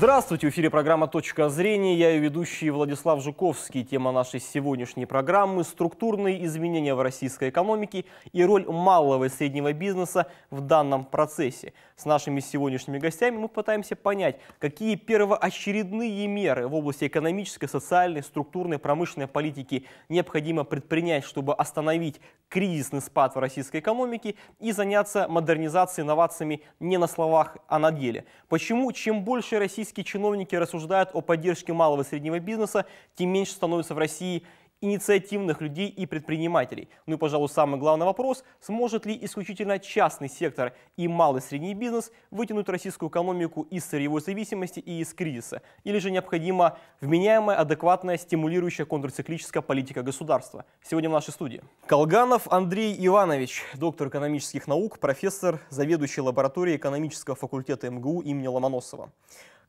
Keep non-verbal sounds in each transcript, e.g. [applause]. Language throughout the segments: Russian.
Здравствуйте, в эфире программа «Точка зрения». Я ее ведущий Владислав Жуковский. Тема нашей сегодняшней программы – структурные изменения в российской экономике и роль малого и среднего бизнеса в данном процессе. С нашими сегодняшними гостями мы пытаемся понять, какие первоочередные меры в области экономической, социальной, структурной, промышленной политики необходимо предпринять, чтобы остановить кризисный спад в российской экономике и заняться модернизацией, инновациями не на словах, а на деле. Почему чем больше российских российские чиновники рассуждают о поддержке малого и среднего бизнеса, тем меньше становится в России инициативных людей и предпринимателей. Ну и, пожалуй, самый главный вопрос, сможет ли исключительно частный сектор и малый и средний бизнес вытянуть российскую экономику из сырьевой зависимости и из кризиса? Или же необходима вменяемая, адекватная, стимулирующая контрциклическая политика государства? Сегодня в нашей студии. Колганов Андрей Иванович, доктор экономических наук, профессор, заведующий лабораторией экономического факультета МГУ имени Ломоносова.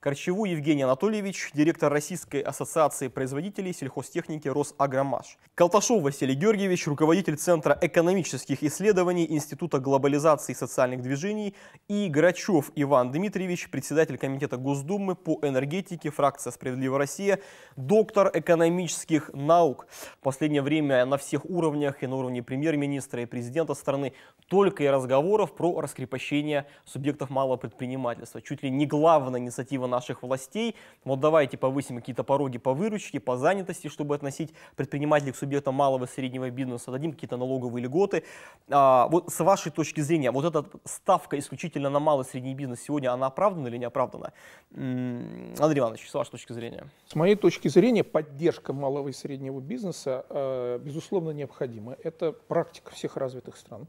Корчеву Евгений Анатольевич, директор Российской ассоциации производителей сельхозтехники «Росагромаш». Колташов Василий Георгиевич, руководитель Центра экономических исследований Института глобализации и социальных движений. И Грачев Иван Дмитриевич, председатель Комитета Госдумы по энергетике, фракция «Справедливая Россия», доктор экономических наук. В последнее время на всех уровнях и на уровне премьер-министра и президента страны только и разговоров про раскрепощение субъектов малого предпринимательства. Чуть ли не главная инициатива наших властей. Вот давайте повысим какие-то пороги по выручке, по занятости, чтобы относить предпринимателей к субъектам малого и среднего бизнеса, дадим какие-то налоговые льготы. А, вот с вашей точки зрения, вот эта ставка исключительно на малый и средний бизнес сегодня, она оправдана или не оправдана? Андрей Иванович, с вашей точки зрения. С моей точки зрения, поддержка малого и среднего бизнеса, э, безусловно, необходима. Это практика всех развитых стран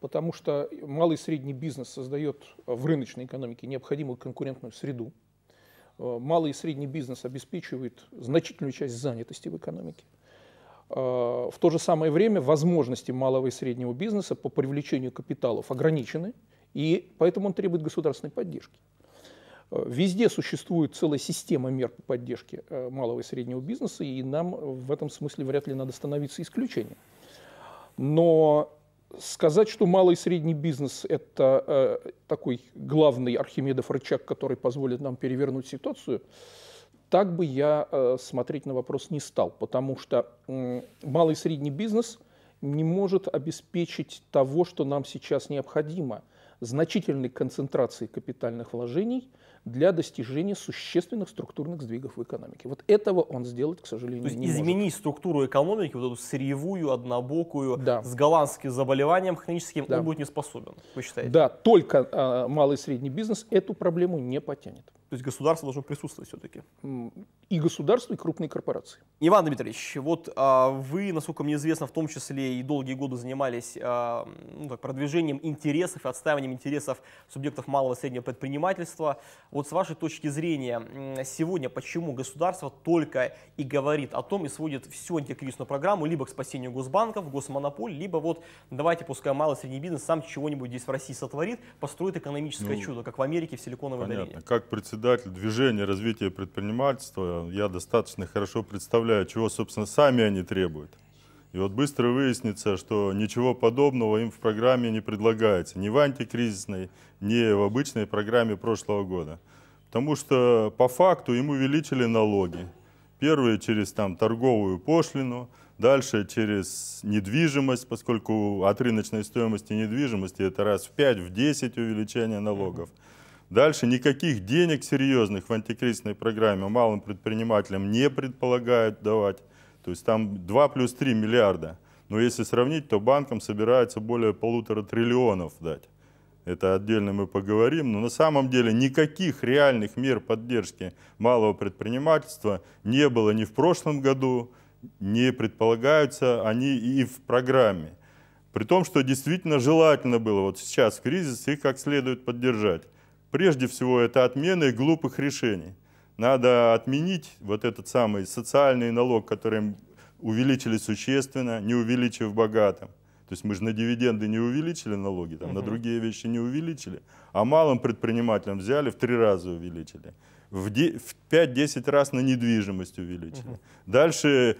потому что малый и средний бизнес создает в рыночной экономике необходимую конкурентную среду. Э, малый и средний бизнес обеспечивает значительную часть занятости в экономике. Э, в то же самое время возможности малого и среднего бизнеса по привлечению капиталов ограничены, и поэтому он требует государственной поддержки. Э, везде существует целая система мер по поддержке малого и среднего бизнеса, и нам в этом смысле вряд ли надо становиться исключением. Но Сказать, что малый и средний бизнес – это э, такой главный Архимедов рычаг, который позволит нам перевернуть ситуацию, так бы я э, смотреть на вопрос не стал, потому что э, малый и средний бизнес не может обеспечить того, что нам сейчас необходимо – значительной концентрации капитальных вложений, для достижения существенных структурных сдвигов в экономике. Вот этого он сделать, к сожалению, То есть не измени может. структуру экономики, вот эту сырьевую, однобокую, да. с голландским заболеванием хроническим, да. он будет не способен, вы считаете? Да, только э, малый и средний бизнес эту проблему не потянет. То есть государство должно присутствовать все-таки? И государство, и крупные корпорации. Иван Дмитриевич, вот а, вы, насколько мне известно, в том числе и долгие годы занимались а, ну, так, продвижением интересов, отстаиванием интересов субъектов малого и среднего предпринимательства. Вот с вашей точки зрения, сегодня почему государство только и говорит о том и сводит всю антикризисную программу либо к спасению госбанков, госмонополь, либо вот давайте пускай малый и средний бизнес сам чего-нибудь здесь в России сотворит, построит экономическое ну, чудо, как в Америке в Силиконовой понятно. долине. Как председатель движения развития предпринимательства я достаточно хорошо представляю, чего, собственно, сами они требуют. И вот быстро выяснится, что ничего подобного им в программе не предлагается, ни в антикризисной, ни в обычной программе прошлого года. Потому что по факту им увеличили налоги. Первые через там, торговую пошлину, дальше через недвижимость, поскольку от рыночной стоимости недвижимости это раз в 5, в 10 увеличение налогов. Дальше никаких денег серьезных в антикризисной программе малым предпринимателям не предполагают давать. То есть там 2 плюс 3 миллиарда. Но если сравнить, то банкам собирается более полутора триллионов дать. Это отдельно мы поговорим. Но на самом деле никаких реальных мер поддержки малого предпринимательства не было ни в прошлом году, не предполагаются они и в программе. При том, что действительно желательно было вот сейчас в кризис их как следует поддержать. Прежде всего это отмены глупых решений. Надо отменить вот этот самый социальный налог, который увеличили существенно, не увеличив богатым. То есть мы же на дивиденды не увеличили налоги, там, угу. на другие вещи не увеличили, а малым предпринимателям взяли, в три раза увеличили. В, в 5-10 раз на недвижимость увеличили. Угу. Дальше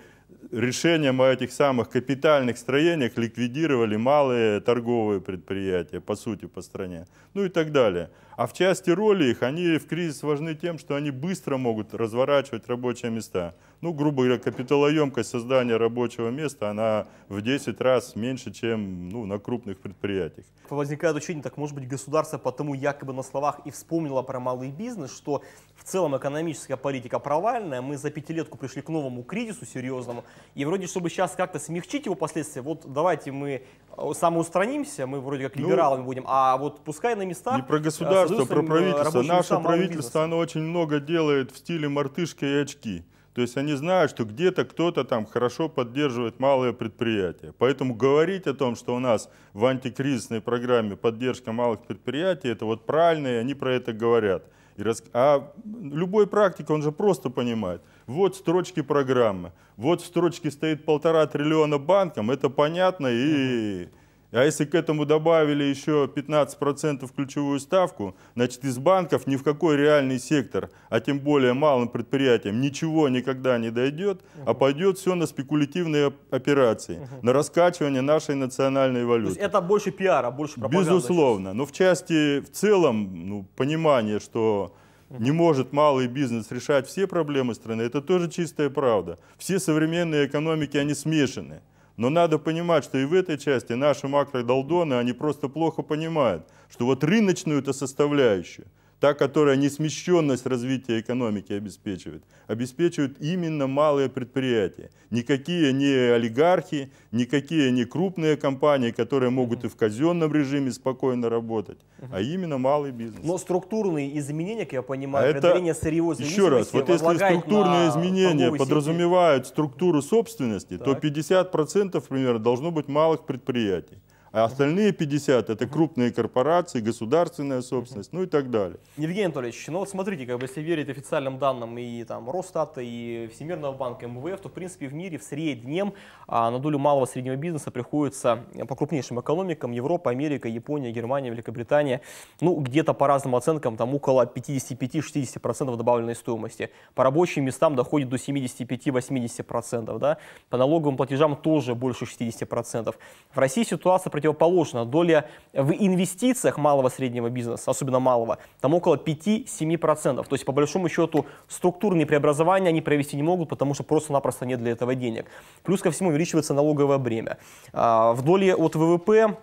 решением о этих самых капитальных строениях ликвидировали малые торговые предприятия, по сути, по стране, ну и так далее. А в части роли их, они в кризис важны тем, что они быстро могут разворачивать рабочие места. Ну, грубо говоря, капиталоемкость создания рабочего места, она в 10 раз меньше, чем ну, на крупных предприятиях. Возникает учение, так может быть, государство потому якобы на словах и вспомнило про малый бизнес, что в целом экономическая политика провальная, мы за пятилетку пришли к новому кризису серьезному, и вроде, чтобы сейчас как-то смягчить его последствия, вот давайте мы э, самоустранимся, мы вроде как ну, либералами ну, будем, а вот пускай на местах... Не про государство государство, про э, правительство. Наше правительство, оно очень много делает в стиле мартышки и очки. То есть они знают, что где-то кто-то там хорошо поддерживает малые предприятия. Поэтому говорить о том, что у нас в антикризисной программе поддержка малых предприятий, это вот правильно, и они про это говорят. И рас... А любой практик, он же просто понимает. Вот строчки программы, вот в строчке стоит полтора триллиона банкам, это понятно и... Угу. А если к этому добавили еще 15% ключевую ставку, значит из банков ни в какой реальный сектор, а тем более малым предприятиям, ничего никогда не дойдет, а пойдет все на спекулятивные операции, на раскачивание нашей национальной валюты. То есть это больше пиара, больше пропаганды? Безусловно. Но в части в целом ну, понимание, что не может малый бизнес решать все проблемы страны, это тоже чистая правда. Все современные экономики, они смешаны. Но надо понимать, что и в этой части наши макродолдоны, они просто плохо понимают, что вот рыночную это составляющую – та, которая несмещенность развития экономики обеспечивает, обеспечивают именно малые предприятия. Никакие не олигархи, никакие не крупные компании, которые могут и в казенном режиме спокойно работать, а именно малый бизнес. Но структурные изменения, как я понимаю, а Это, преодоление сырьевой Еще раз, вот если структурные изменения подразумевают структуру собственности, так. то 50% примерно должно быть малых предприятий. А остальные 50 это крупные корпорации, государственная собственность, ну и так далее. Евгений Анатольевич, ну вот смотрите, как бы если верить официальным данным и там Росстата, и Всемирного банка, МВФ, то в принципе в мире в среднем а, на долю малого среднего бизнеса приходится э, по крупнейшим экономикам Европа, Америка, Япония, Германия, Великобритания, ну где-то по разным оценкам там около 55-60% добавленной стоимости. По рабочим местам доходит до 75-80%, да? по налоговым платежам тоже больше 60%. В России ситуация противоположно. Доля в инвестициях малого-среднего бизнеса, особенно малого, там около 5-7%. То есть, по большому счету, структурные преобразования они провести не могут, потому что просто-напросто нет для этого денег. Плюс ко всему увеличивается налоговое бремя. А, в доле от ВВП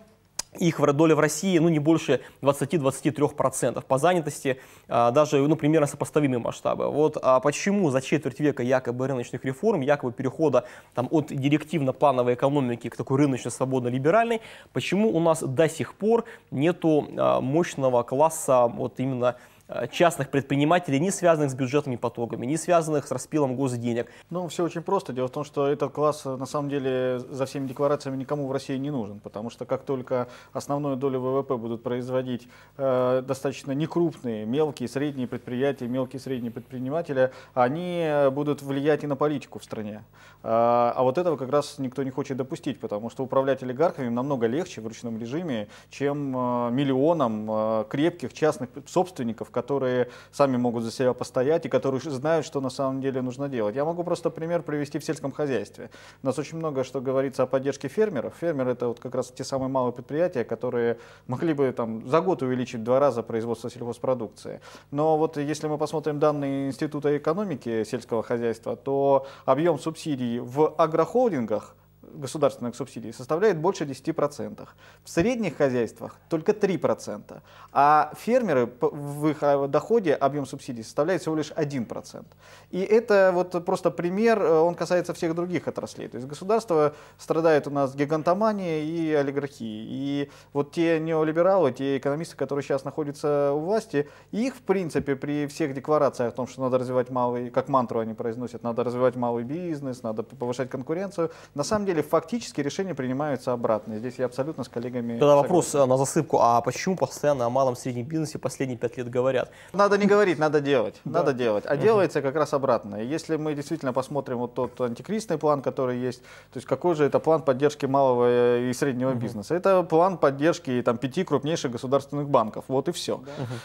их доля в России ну, не больше 20-23%. По занятости а, даже ну, примерно сопоставимые масштабы. Вот, а почему за четверть века якобы рыночных реформ, якобы перехода там, от директивно-плановой экономики к такой рыночно-свободно-либеральной, почему у нас до сих пор нету а, мощного класса вот именно Э, частных предпринимателей, не связанных с бюджетными потоками, не связанных с распилом госденег. Ну, все очень просто. Дело в том, что этот класс, э, на самом деле, за всеми декларациями никому в России не нужен, потому что как только основную долю ВВП будут производить э, достаточно некрупные, мелкие, средние предприятия, мелкие, средние предприниматели, они э, будут влиять и на политику в стране. А, а вот этого как раз никто не хочет допустить, потому что управлять олигархами намного легче в ручном режиме, чем э, миллионам э, крепких частных собственников, которые сами могут за себя постоять и которые знают, что на самом деле нужно делать. Я могу просто пример привести в сельском хозяйстве. У нас очень много что говорится о поддержке фермеров. Фермеры это вот как раз те самые малые предприятия, которые [laughs] могли бы там за год увеличить в два раза производство сельхозпродукции. Но вот если мы посмотрим данные Института экономики сельского хозяйства, то объем субсидий в агрохолдингах государственных субсидий составляет больше 10%. В средних хозяйствах только 3%. А фермеры в их э, доходе объем субсидий составляет всего лишь 1%. И это вот просто пример, э, он касается всех других отраслей. То есть государство страдает у нас гигантоманией и олигархией. И вот те неолибералы, те экономисты, которые сейчас находятся у власти, их в принципе при всех декларациях о том, что надо развивать малый, как мантру они произносят, надо развивать малый бизнес, надо повышать конкуренцию, на самом деле фактически решения принимаются обратно. Здесь я абсолютно с коллегами Тогда согласен. вопрос э, на засыпку. А почему постоянно о малом среднем бизнесе последние пять лет говорят? Надо не говорить, надо делать. Надо делать. А делается как раз обратно. Если мы действительно посмотрим вот тот антикризисный план, который есть, то есть какой же это план поддержки малого э, и среднего бизнеса? Это план поддержки там, пяти крупнейших государственных банков. Вот и все.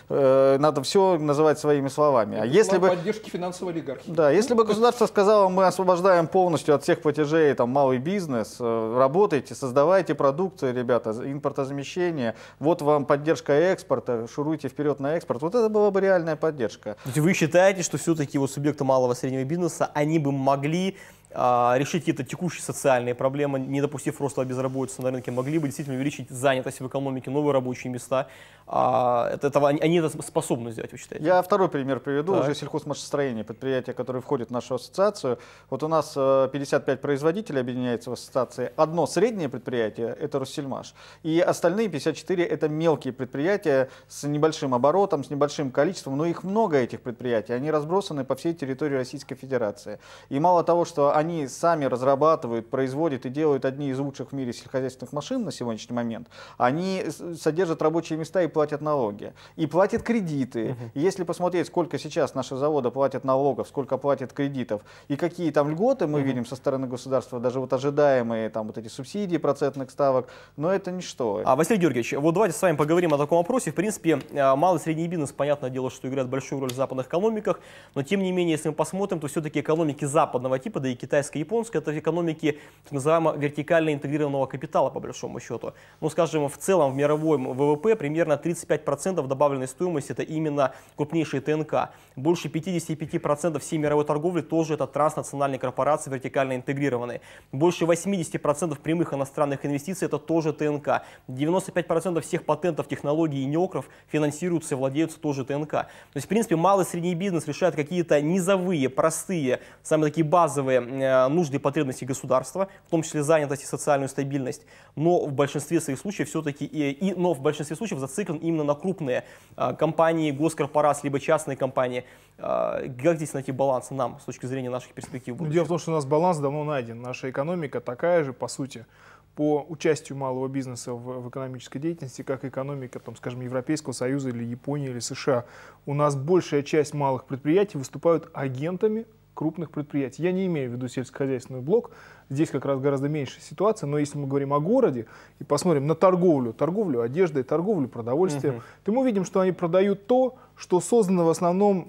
Э, надо все называть своими словами. А если бы... Поддержки финансовой олигархии. Да, если бы государство сказало, мы освобождаем полностью от всех платежей там, малый бизнес, бизнес, э, работайте, создавайте продукцию, ребята, импортозамещение, вот вам поддержка экспорта, шуруйте вперед на экспорт. Вот это была бы реальная поддержка. Вы считаете, что все-таки вот субъекты малого и среднего бизнеса, они бы могли а, решить какие-то текущие социальные проблемы, не допустив роста безработицы на рынке, могли бы действительно увеличить занятость в экономике, новые рабочие места. А, это, этого, они это способны сделать, вы считаете? Я второй пример приведу, так. уже сельхозмашестроение, предприятие, которое входит в нашу ассоциацию. Вот у нас 55 э, производителей объединяется в ассоциации. Одно среднее предприятие – это Россельмаш. И остальные 54 – это мелкие предприятия с небольшим оборотом, с небольшим количеством, но их много этих предприятий. Они разбросаны по всей территории Российской Федерации. И мало того, что они они сами разрабатывают, производят и делают одни из лучших в мире сельскохозяйственных машин на сегодняшний момент, они содержат рабочие места и платят налоги. И платят кредиты. Угу. Если посмотреть, сколько сейчас наши заводы платят налогов, сколько платят кредитов, и какие там льготы мы угу. видим со стороны государства, даже вот ожидаемые там вот эти субсидии процентных ставок, но это ничто. А, Василий Георгиевич, вот давайте с вами поговорим о таком вопросе. В принципе, а, малый и средний бизнес, понятное дело, что играет большую роль в западных экономиках, но тем не менее, если мы посмотрим, то все-таки экономики западного типа, да и китай китайско-японской, это в экономике так называемого вертикально интегрированного капитала, по большому счету. Ну, скажем, в целом в мировом ВВП примерно 35% добавленной стоимости это именно крупнейшие ТНК. Больше 55% всей мировой торговли тоже это транснациональные корпорации вертикально интегрированные. Больше 80% прямых иностранных инвестиций это тоже ТНК. 95% всех патентов, технологий и неокров финансируются и владеются тоже ТНК. То есть, в принципе, малый и средний бизнес решает какие-то низовые, простые, самые такие базовые Э, нужды и потребности государства, в том числе занятость и социальную стабильность, но в большинстве своих случаев все-таки и, и, но в большинстве случаев зациклен именно на крупные а, компании, госкорпорации, либо частные компании. А, как здесь найти баланс нам с точки зрения наших перспектив? Ну, Будущего? Дело в том, что у нас баланс давно найден. Наша экономика такая же, по сути, по участию малого бизнеса в, в экономической деятельности, как экономика, там, скажем, Европейского Союза или Японии или США. У нас большая часть малых предприятий выступают агентами крупных предприятий. Я не имею в виду сельскохозяйственный блок, здесь как раз гораздо меньше ситуация, но если мы говорим о городе и посмотрим на торговлю, торговлю одеждой, торговлю продовольствием, угу. то мы видим, что они продают то, что создано в основном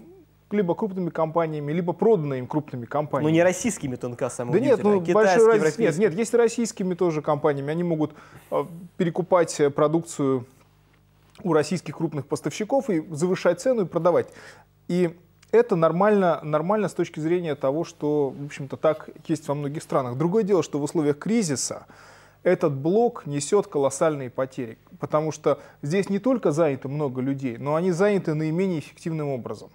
либо крупными компаниями, либо продано им крупными ну, компаниями. Но не российскими тонка самого. Да нет, ну а большой разницы нет. Нет, есть российскими тоже компаниями, они могут а, э, перекупать продукцию у российских крупных поставщиков и завышать цену и продавать. И это нормально, нормально с точки зрения того, что, в общем-то, так есть во многих странах. Другое дело, что в условиях кризиса этот блок несет колоссальные потери, потому что здесь не только занято много людей, но они заняты наименее эффективным образом.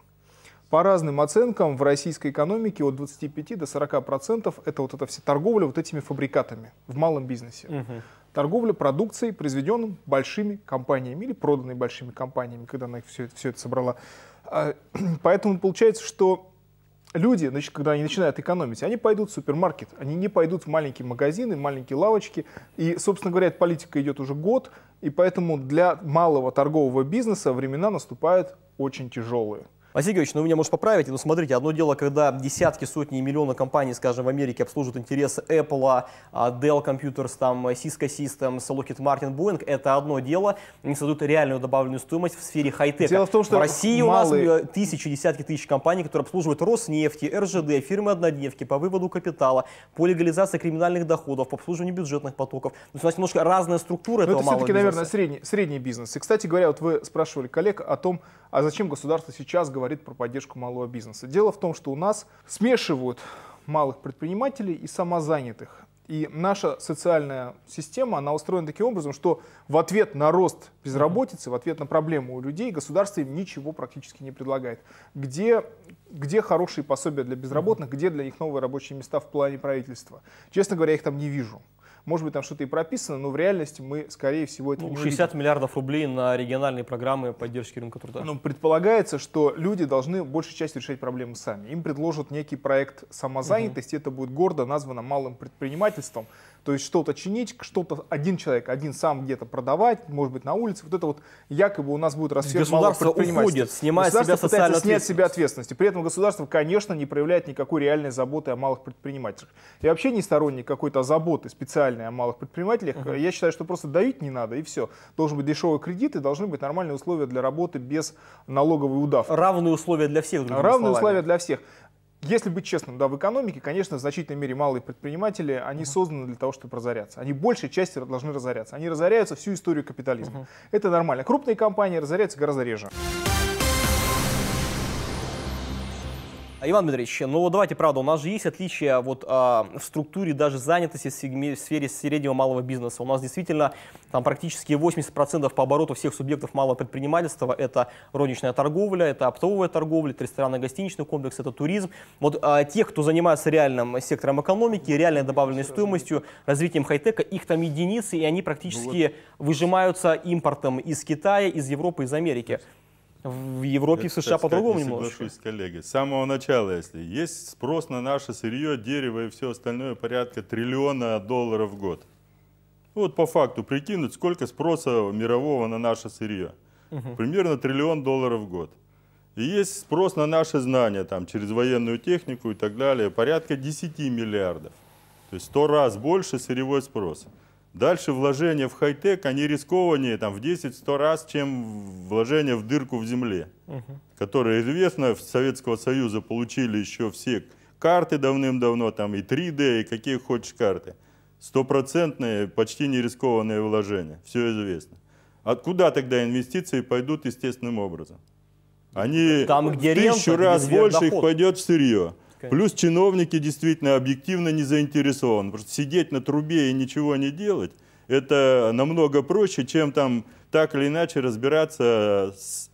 По разным оценкам в российской экономике от 25 до 40 процентов это вот эта вся торговля вот этими фабрикатами в малом бизнесе. Угу. Торговля продукцией, произведенным большими компаниями или проданной большими компаниями, когда она их все, все это собрала. А, [clears throat] поэтому получается, что люди, значит, когда они начинают экономить, они пойдут в супермаркет, они не пойдут в маленькие магазины, маленькие лавочки. И, собственно говоря, эта политика идет уже год, и поэтому для малого торгового бизнеса времена наступают очень тяжелые. Василий Георгиевич, ну вы меня, может, поправить? но смотрите, одно дело, когда десятки, сотни и миллионы компаний, скажем, в Америке обслуживают интересы Apple, а, Dell Computers, там, Cisco Systems, Lockheed Martin, Boeing, это одно дело, они создают реальную добавленную стоимость в сфере хай-тека. Дело в том, что в России малые... у нас э, тысячи, десятки тысяч компаний, которые обслуживают Роснефти, РЖД, фирмы однодневки по выводу капитала, по легализации криминальных доходов, по обслуживанию бюджетных потоков. То есть у нас немножко разная структура но это все-таки, наверное, средний, средний бизнес. И, кстати говоря, вот вы спрашивали коллег о том, а зачем государство сейчас говорит про поддержку малого бизнеса? Дело в том, что у нас смешивают малых предпринимателей и самозанятых. И наша социальная система, она устроена таким образом, что в ответ на рост безработицы, в ответ на проблему у людей, государство им ничего практически не предлагает. Где, где хорошие пособия для безработных, где для них новые рабочие места в плане правительства? Честно говоря, я их там не вижу. Может быть, там что-то и прописано, но в реальности мы, скорее всего, это ну, не 60 увидим. миллиардов рублей на региональные программы поддержки рынка труда. Ну, предполагается, что люди должны большей частью решать проблемы сами. Им предложат некий проект самозанятости, угу. это будет гордо названо малым предпринимательством. То есть что-то чинить, что-то один человек, один сам где-то продавать, может быть, на улице. Вот это вот якобы у нас будет расцвет Государство уходит, снимает государство себя пытается снять себя ответственности. При этом государство, конечно, не проявляет никакой реальной заботы о малых предпринимателях. Я вообще не сторонник какой-то заботы специальной о малых предпринимателях. Угу. Я считаю, что просто давить не надо, и все. Должен быть дешевый кредит, и должны быть нормальные условия для работы без налоговой удавки. Равные условия для всех, Равные словами. условия для всех. Если быть честным, да, в экономике, конечно, в значительной мере малые предприниматели, они uh-huh. созданы для того, чтобы разоряться. Они большей частью должны разоряться. Они разоряются всю историю капитализма. Uh-huh. Это нормально. Крупные компании разоряются гораздо реже. Иван Дмитриевич, ну вот давайте, правда, у нас же есть отличия вот а, в структуре даже занятости в сфере среднего малого бизнеса. У нас действительно там практически 80% по обороту всех субъектов малого предпринимательства – это розничная торговля, это оптовая торговля, это ресторанно-гостиничный комплекс, это туризм. Вот а, тех, кто занимается реальным сектором экономики, реальной добавленной стоимостью, развитием хай-тека, их там единицы, и они практически ну выжимаются импортом из Китая, из Европы, из Америки. В Европе и США по-другому не немножко. соглашусь, коллеги. С самого начала, если есть спрос на наше сырье, дерево и все остальное, порядка триллиона долларов в год. Вот по факту прикинуть, сколько спроса мирового на наше сырье. Угу. Примерно триллион долларов в год. И есть спрос на наши знания там, через военную технику и так далее, порядка 10 миллиардов. То есть сто раз больше сырьевой спрос. Дальше вложения в хай-тек, они рискованнее там, в 10-100 раз, чем вложения в дырку в земле, угу. которые, известно, в Советского Союза получили еще все карты давным-давно, там и 3D, и какие хочешь карты. Стопроцентные, почти не рискованные вложения, все известно. Откуда тогда инвестиции пойдут естественным образом? Они там, где тысячу рента, раз где больше доход. их пойдет в сырье. Конечно. Плюс чиновники действительно объективно не заинтересованы. Просто сидеть на трубе и ничего не делать, это намного проще, чем там так или иначе разбираться с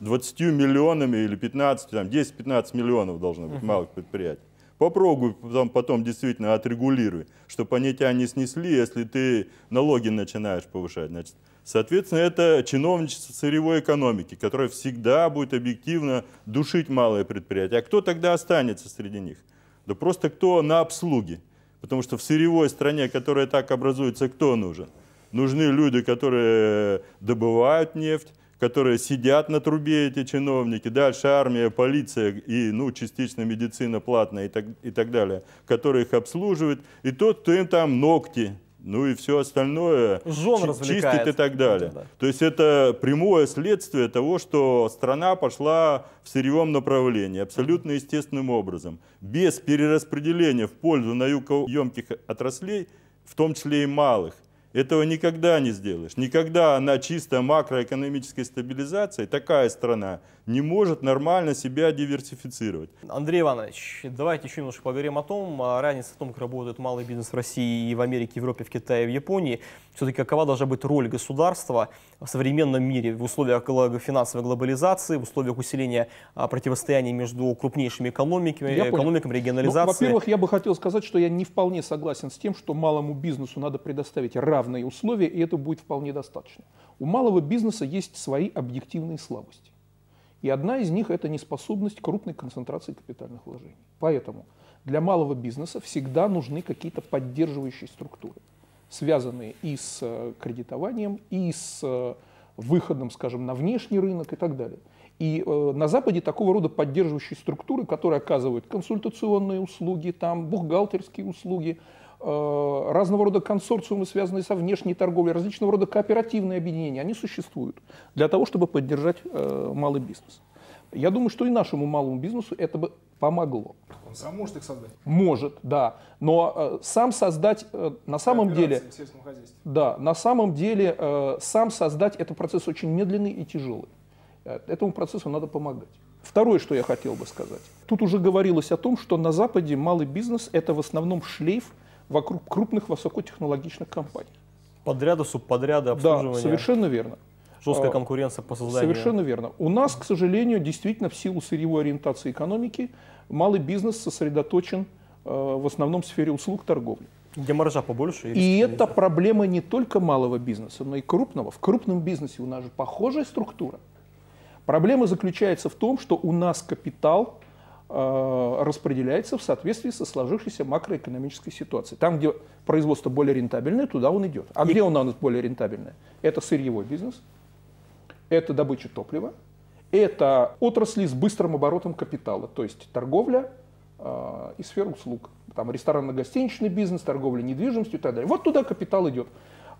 20 миллионами или 15, там 10-15 миллионов должно быть угу. малых предприятий. Попробуй потом потом действительно отрегулируй, чтобы они тебя не снесли, если ты налоги начинаешь повышать. Значит, Соответственно, это чиновничество сырьевой экономики, которое всегда будет объективно душить малое предприятие. А кто тогда останется среди них? Да просто кто на обслуге. Потому что в сырьевой стране, которая так образуется, кто нужен? Нужны люди, которые добывают нефть, которые сидят на трубе, эти чиновники, дальше армия, полиция и, ну, частично медицина платная и так, и так далее, которые их обслуживают, и тот, кто им там ногти ну и все остальное Жен чистит и так далее. Да, да. То есть это прямое следствие того, что страна пошла в сырьевом направлении, абсолютно естественным образом. Без перераспределения в пользу наукоемких отраслей, в том числе и малых, этого никогда не сделаешь. Никогда на чисто макроэкономической стабилизации, такая страна не может нормально себя диверсифицировать. Андрей Иванович, давайте еще немножко поговорим о том, разница в том, как работает малый бизнес в России и в Америке, в Европе, в Китае, в Японии. Все-таки какова должна быть роль государства в современном мире в условиях финансовой глобализации, в условиях усиления а, противостояния между крупнейшими экономиками, я экономиками ну, регионализации? Ну, во-первых, я бы хотел сказать, что я не вполне согласен с тем, что малому бизнесу надо предоставить равные условия, и это будет вполне достаточно. У малого бизнеса есть свои объективные слабости. И одна из них – это неспособность крупной концентрации капитальных вложений. Поэтому для малого бизнеса всегда нужны какие-то поддерживающие структуры, связанные и с э, кредитованием, и с э, выходом, скажем, на внешний рынок и так далее. И э, на Западе такого рода поддерживающие структуры, которые оказывают консультационные услуги, там, бухгалтерские услуги, Э, разного рода консорциумы, связанные со внешней торговлей, различного рода кооперативные объединения, они существуют для того, чтобы поддержать э, малый бизнес. Я думаю, что и нашему малому бизнесу это бы помогло. Он сам может их создать? Может, да. Но э, сам создать, э, на самом деле... Да, на самом деле, э, сам создать это процесс очень медленный и тяжелый. Э, этому процессу надо помогать. Второе, что я хотел бы сказать. Тут уже говорилось о том, что на Западе малый бизнес – это в основном шлейф вокруг крупных высокотехнологичных компаний. Подряда, субподряда, обслуживания. Да, совершенно верно. Жесткая а, конкуренция по созданию. Совершенно верно. У нас, к сожалению, действительно в силу сырьевой ориентации экономики малый бизнес сосредоточен э, в основном в сфере услуг торговли. Где маржа побольше? И это проблема не только малого бизнеса, но и крупного. В крупном бизнесе у нас же похожая структура. Проблема заключается в том, что у нас капитал – Э, распределяется в соответствии со сложившейся макроэкономической ситуацией. Там, где производство более рентабельное, туда он идет. А и... где он у нас более рентабельное? Это сырьевой бизнес, это добыча топлива, это отрасли с быстрым оборотом капитала, то есть торговля э, и сфера услуг. Там ресторанно-гостиничный бизнес, торговля недвижимостью и так далее. Вот туда капитал идет.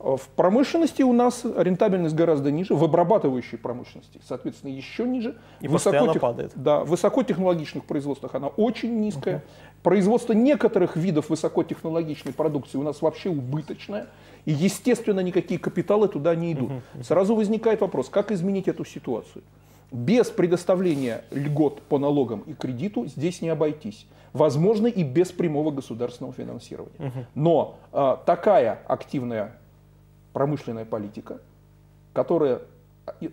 Э, в промышленности у нас рентабельность гораздо ниже, в обрабатывающей промышленности, соответственно, еще ниже. И высоко тех... падает. Да, в высокотехнологичных производствах она очень низкая. Угу. Производство некоторых видов высокотехнологичной продукции у нас вообще убыточное. И, естественно, никакие капиталы туда не идут. Угу. Сразу возникает вопрос, как изменить эту ситуацию? Без предоставления льгот по налогам и кредиту здесь не обойтись возможно и без прямого государственного финансирования. Угу. Но э, такая активная промышленная политика, которая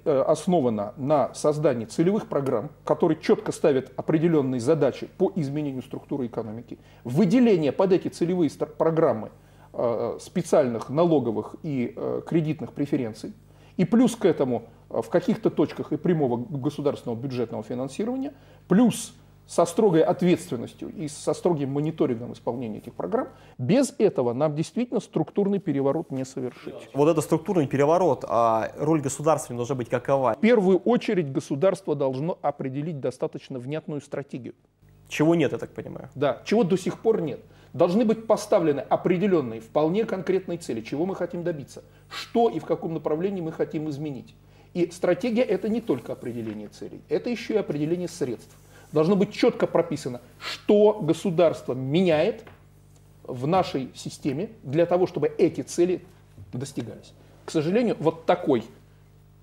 э, основана на создании целевых программ, которые четко ставят определенные задачи по изменению структуры экономики, выделение под эти целевые программы э, специальных налоговых и э, кредитных преференций, и плюс к этому в каких-то точках и прямого государственного бюджетного финансирования, плюс со строгой ответственностью и со строгим мониторингом исполнения этих программ, без этого нам действительно структурный переворот не совершить. Вот это структурный переворот, а роль государства должна быть какова? В первую очередь государство должно определить достаточно внятную стратегию. Чего нет, я так понимаю. Да, чего до сих пор нет. Должны быть поставлены определенные, вполне конкретные цели, чего мы хотим добиться, что и в каком направлении мы хотим изменить. И стратегия – это не только определение целей, это еще и определение средств – должно быть четко прописано, что государство меняет в нашей системе для того, чтобы эти цели достигались. К сожалению, вот такой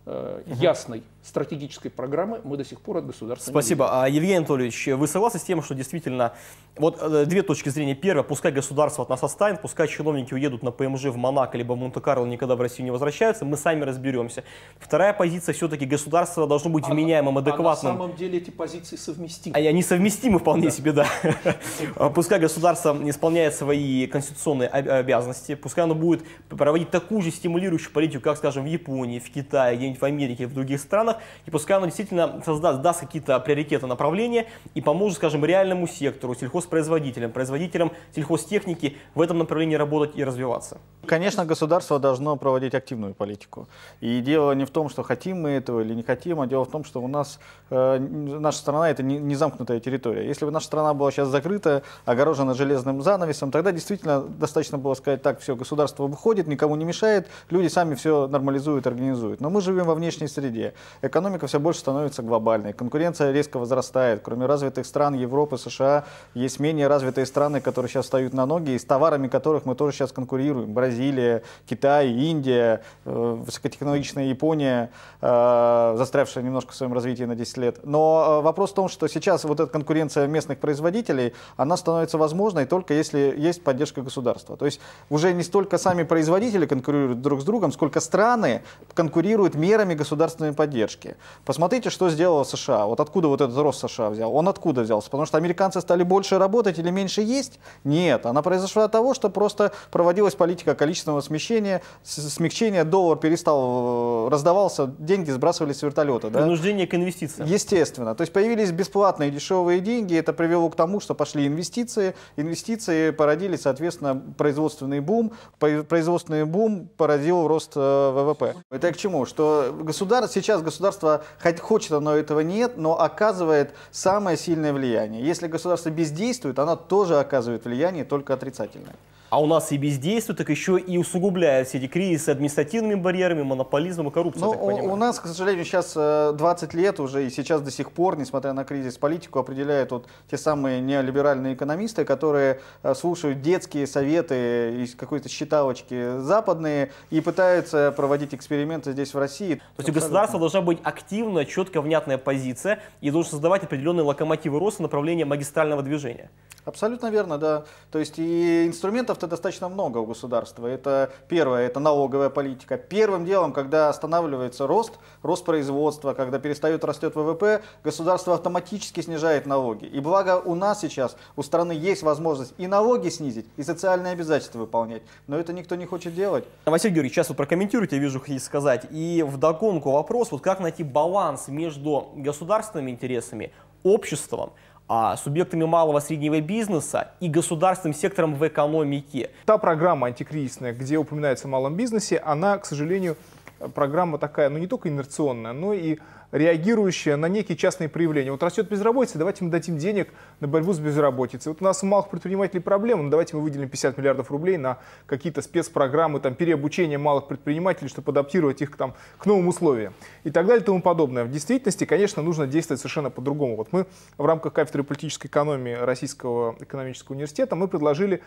э, ясной стратегической программы мы до сих пор от государства Спасибо. А, Евгений Анатольевич, вы согласны с тем, что действительно, вот э, две точки зрения. Первая, пускай государство от нас останет, пускай чиновники уедут на ПМЖ в Монако, либо в Монте-Карло, никогда в Россию не возвращаются, мы сами разберемся. Вторая позиция, все-таки государство должно быть а вменяемым, адекватным. А на самом деле эти позиции совместимы. Они, а они совместимы вполне да. себе, да. [laughs] А пускай государство исполняет свои конституционные обязанности, пускай оно будет проводить такую же стимулирующую политику, как, скажем, в Японии, в Китае, где-нибудь в Америке, в других странах, назад, и пускай оно действительно создаст, даст какие-то приоритеты направления и поможет, скажем, реальному сектору, сельхозпроизводителям, производителям сельхозтехники в этом направлении работать и развиваться. Конечно, государство должно проводить активную политику. И дело не в том, что хотим мы этого или не хотим, а дело в том, что у нас, э, наша страна это не, не замкнутая территория. Если бы наша страна была сейчас закрыта, огорожена железным занавесом, тогда действительно достаточно было сказать, так, все, государство выходит, никому не мешает, люди сами все нормализуют, организуют. Но мы живем во внешней среде. Экономика все больше становится глобальной, конкуренция резко возрастает. Кроме развитых стран Европы, США, есть менее развитые страны, которые сейчас встают на ноги, и с товарами которых мы тоже сейчас конкурируем. Бразилия, Китай, Индия, э, высокотехнологичная Япония, э, застрявшая немножко в своем развитии на 10 лет. Но э, вопрос в том, что сейчас вот эта конкуренция местных производителей, она становится возможной только если есть поддержка государства. То есть уже не столько сами производители конкурируют друг с другом, сколько страны конкурируют мерами государственной поддержки поддержки. Посмотрите, что сделала США. Вот откуда вот этот рост США взял? Он откуда взялся? Потому что американцы стали больше работать или меньше есть? Нет, она произошла от того, что просто проводилась политика количественного смещения, смягчения, доллар перестал э, раздавался, деньги сбрасывались с вертолета. Да? Принуждение к инвестициям. Естественно. То есть появились бесплатные дешевые деньги, это привело к тому, что пошли инвестиции, инвестиции породили, соответственно, производственный бум, производственный бум породил рост э, ВВП. Это к чему? Что государство, сейчас государство государство, хоть хочет оно этого нет, но оказывает самое сильное влияние. Если государство бездействует, оно тоже оказывает влияние, только отрицательное. А у нас и бездействует, так еще и усугубляют все эти кризисы административными барьерами, монополизмом и коррупцией. Ну, у, у нас, к сожалению, сейчас 20 э, лет уже, и сейчас до сих пор, несмотря на кризис, политику определяют вот те самые неолиберальные экономисты, которые э, слушают детские советы из какой-то считалочки западные и пытаются проводить эксперименты здесь, в России. То есть у государства должна быть активная, четко внятная позиция и должен создавать определенные локомотивы роста направления магистрального движения. Абсолютно верно, да. То есть и инструментов моментов-то достаточно много у государства. Это первое, это налоговая политика. Первым делом, когда останавливается рост, рост производства, когда перестает растет ВВП, государство автоматически снижает налоги. И благо у нас сейчас, у страны есть возможность и налоги снизить, и социальные обязательства выполнять. Но это никто не хочет делать. Василий Георгиевич, сейчас вот прокомментируйте, я вижу, хотите сказать. И вдогонку вопрос, вот как найти баланс между государственными интересами, обществом – а субъектами малого среднего бизнеса и государственным сектором в экономике. Та программа антикризисная, где упоминается о малом бизнесе, она, к сожалению, э, программа такая, ну не только инерционная, но и реагирующая на некие частные проявления. Вот растет безработица, давайте мы дадим денег на борьбу с безработицей. Вот у нас у малых предпринимателей проблемы, но давайте мы выделим 50 миллиардов рублей на какие-то спецпрограммы, там, переобучение малых предпринимателей, чтобы адаптировать их там, к новым условиям и так далее и тому подобное. В действительности, конечно, нужно действовать совершенно по-другому. Вот мы в рамках кафедры политической экономии Российского экономического университета мы предложили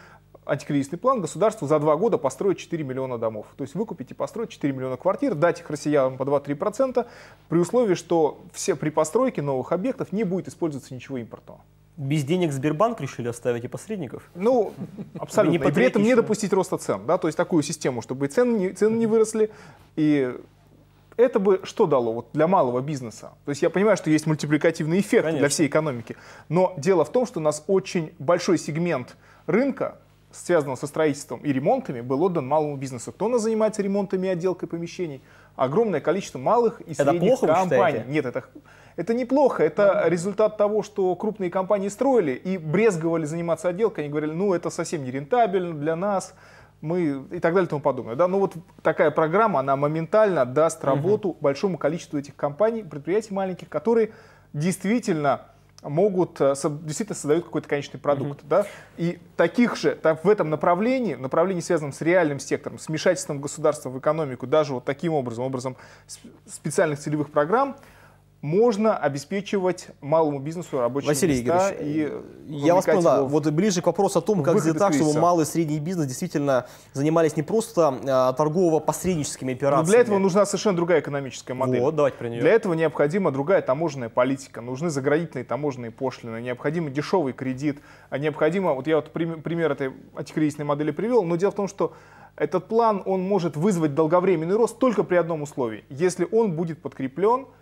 антикризисный план государству за два года построить 4 миллиона домов. То есть выкупить и построить 4 миллиона квартир, дать их россиянам по 2-3%, при условии, что все при постройке новых объектов не будет использоваться ничего импортного. Без денег Сбербанк решили оставить и посредников? Ну, абсолютно. И при этом не допустить роста цен. Да? То есть такую систему, чтобы и цены не, цены не выросли, и это бы что дало вот для малого бизнеса? То есть я понимаю, что есть мультипликативный эффект Конечно. для всей экономики, но дело в том, что у нас очень большой сегмент рынка, связанного со строительством и ремонтами, был отдан малому бизнесу. Кто у нас занимается ремонтами и отделкой помещений? Огромное количество малых и это средних плохо, компаний. Нет, это, это неплохо. Это ну, результат того, что крупные компании строили и брезговали заниматься отделкой. Они говорили, ну это совсем не рентабельно для нас мы и так далее и тому подобное. Да? Ну вот такая программа, она моментально даст работу угу. большому количеству этих компаний, предприятий маленьких, которые действительно могут э, действительно создают какой-то конечный продукт. Mm-hmm. Да? И таких же там, в этом направлении, направлении, связанном с реальным сектором, с вмешательством государства в экономику, даже вот таким образом, образом специальных целевых программ, можно обеспечивать малому бизнесу рабочие Василий места Игоревич, и э, я вас понял, да. вот ближе к вопросу о том, как сделать так, чтобы малый и средний бизнес действительно занимались не просто а, торгово-посредническими операциями. Но для этого нужна совершенно другая экономическая модель. Вот, давайте про нее. Для этого необходима другая таможенная политика, нужны заградительные таможенные пошлины, необходим дешевый кредит, а необходимо, вот я вот пример этой антикризисной модели привел, но дело в том, что этот план, он может вызвать долговременный рост только при одном условии, если он будет подкреплен –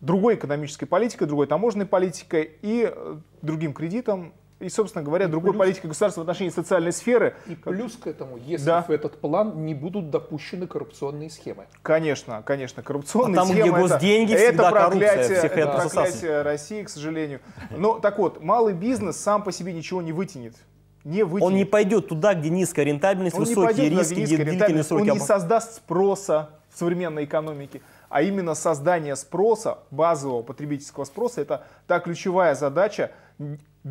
другой экономической политикой, другой таможенной политикой и э, другим кредитом, и, собственно говоря, и другой плюс... политикой государства в отношении социальной сферы. И как... плюс к этому, если да. в этот план не будут допущены коррупционные схемы. Конечно, конечно, коррупционные а там, схемы. Там, где госденьги, это, всегда это проклятие, всех это да. проклятие России, к сожалению. Но так вот, малый бизнес сам по себе ничего не вытянет не вытянет. Он не пойдет туда, где низкая рентабельность, он высокие риски, туда, где длительные сроки. Он не создаст спроса в современной экономике а именно создание спроса, базового потребительского спроса, это та ключевая задача,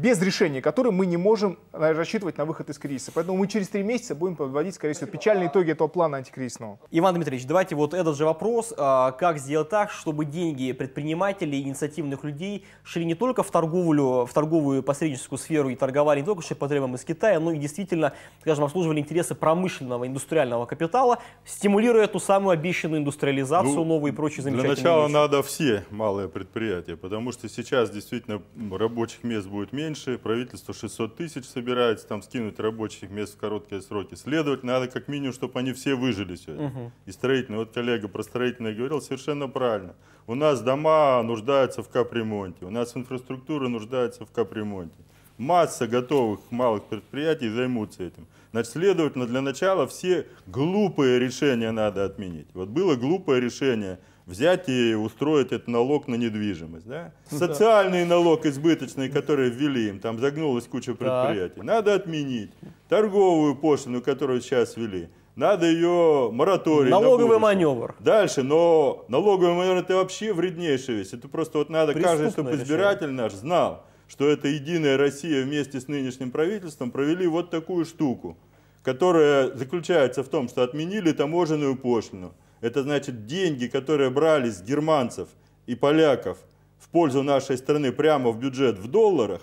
без решения которой мы не можем э, рассчитывать на выход из кризиса. Поэтому мы через три месяца будем подводить, скорее всего, печальные итоги этого плана антикризисного. Иван Дмитриевич, давайте вот этот же вопрос. А, как сделать так, чтобы деньги предпринимателей, инициативных людей шли не только в торговлю, в торговую посредническую сферу и торговали не только ширпотребом из Китая, но и действительно, скажем, обслуживали интересы промышленного, индустриального капитала, стимулируя ту самую обещанную индустриализацию, ну, новые и прочие замечательные Для начала вещи. надо все малые предприятия, потому что сейчас действительно рабочих мест будет меньше, меньше, правительство 600 тысяч собирается там скинуть рабочих мест в короткие сроки. Следовательно, надо как минимум, чтобы они все выжили сегодня. Угу. И строительные, вот коллега про строительное говорил, совершенно правильно. У нас дома нуждаются в капремонте, у нас инфраструктура нуждается в капремонте. Масса готовых малых предприятий займутся этим. Значит, следовательно, для начала все глупые решения надо отменить. Вот было глупое решение – взять и устроить этот налог на недвижимость. Ну да? Социальный налог избыточный, который ввели им, там загнулась куча предприятий, надо отменить. Торговую пошлину, которую сейчас ввели, надо ее мораторий. Налоговый на маневр. Дальше, но налоговый маневр это вообще вреднейшая вещь. Это просто вот надо, каждый, чтобы избиратель наш знал, что это Единая Россия вместе с нынешним правительством провели вот такую штуку, которая заключается в том, что отменили таможенную пошлину, это значит деньги, которые брались германцев и поляков в пользу нашей страны прямо в бюджет в долларах,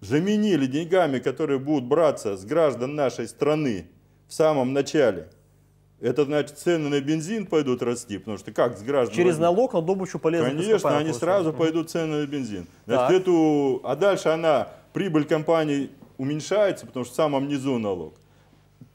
заменили деньгами, которые будут браться с граждан нашей страны в самом начале. Это значит, цены на бензин пойдут расти, потому что как с гражданами Через налог на добычу полезных Конечно, они сразу пойдут цены на бензин. Значит, эту... А дальше она, прибыль компании уменьшается, потому что в самом низу налог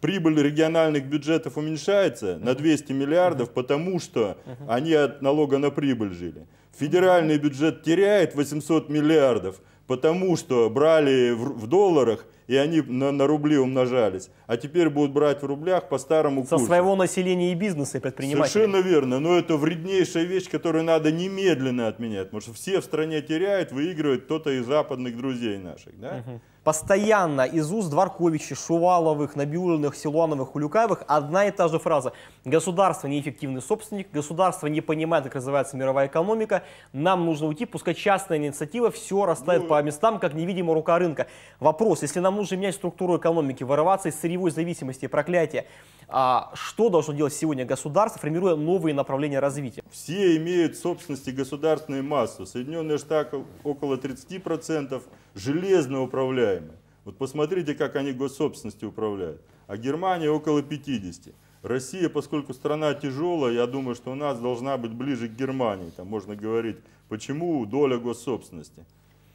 прибыль региональных бюджетов уменьшается на 200 миллиардов, потому что они от налога на прибыль жили. Федеральный бюджет теряет 800 миллиардов, потому что брали в, в долларах, и они на, на рубли умножались. А теперь будут брать в рублях по старому курсу. Со своего населения и бизнеса и предпринимателей. Совершенно верно. Но это вреднейшая вещь, которую надо немедленно отменять. Потому что все в стране теряют, выигрывают кто-то из западных друзей наших. Да? Угу. Постоянно из уст Дворковича, Шуваловых, Набиулиных, Силуановых, Хулюкаевых одна и та же фраза. Государство неэффективный собственник, государство не понимает, как развивается мировая экономика, нам нужно уйти, пускай частная инициатива все расставит ну... по местам, как невидимая рука рынка. Вопрос, если нам нужно менять структуру экономики, вырываться из сырьевой зависимости, проклятия, а что должно делать сегодня государство, формируя новые направления развития? Все имеют в собственности государственные массы. Соединенные Штаты около 30%, железно управляемые. Вот посмотрите, как они госсобственностью управляют. А Германия около 50. Россия, поскольку страна тяжелая, я думаю, что у нас должна быть ближе к Германии. Там можно говорить, почему доля госсобственности.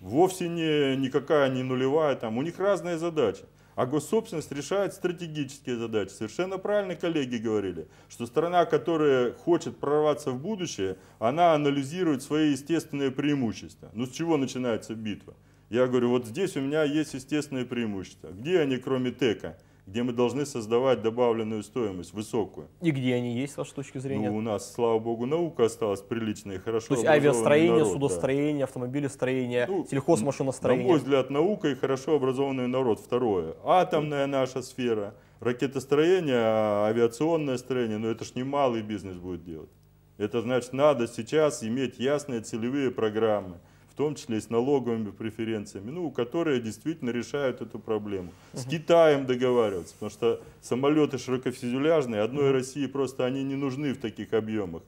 Вовсе не, никакая не нулевая, там, у них разные задачи. А госсобственность решает стратегические задачи. Совершенно правильно коллеги говорили, что страна, которая хочет прорваться в будущее, она анализирует свои естественные преимущества. Ну с чего начинается битва? Я говорю, вот здесь у меня есть естественные преимущества. Где они, кроме ТЭКа? где мы должны создавать добавленную стоимость, высокую. И где они есть, с вашей точки ну, зрения? Ну, у нас, слава богу, наука осталась приличная и хорошо То есть авиастроение, народ, судостроение, да. автомобилестроение, ну, сельхозмашиностроение. На мой взгляд, наука и хорошо образованный народ. Второе. Атомная наша сфера, ракетостроение, авиационное строение. Но это ж не малый бизнес будет делать. Это значит, надо сейчас иметь ясные целевые программы – в том числе и с налоговыми преференциями, ну, которые действительно решают эту проблему. С Китаем договариваться, потому что самолеты широкофюзеляжные, одной России просто они не нужны в таких объемах.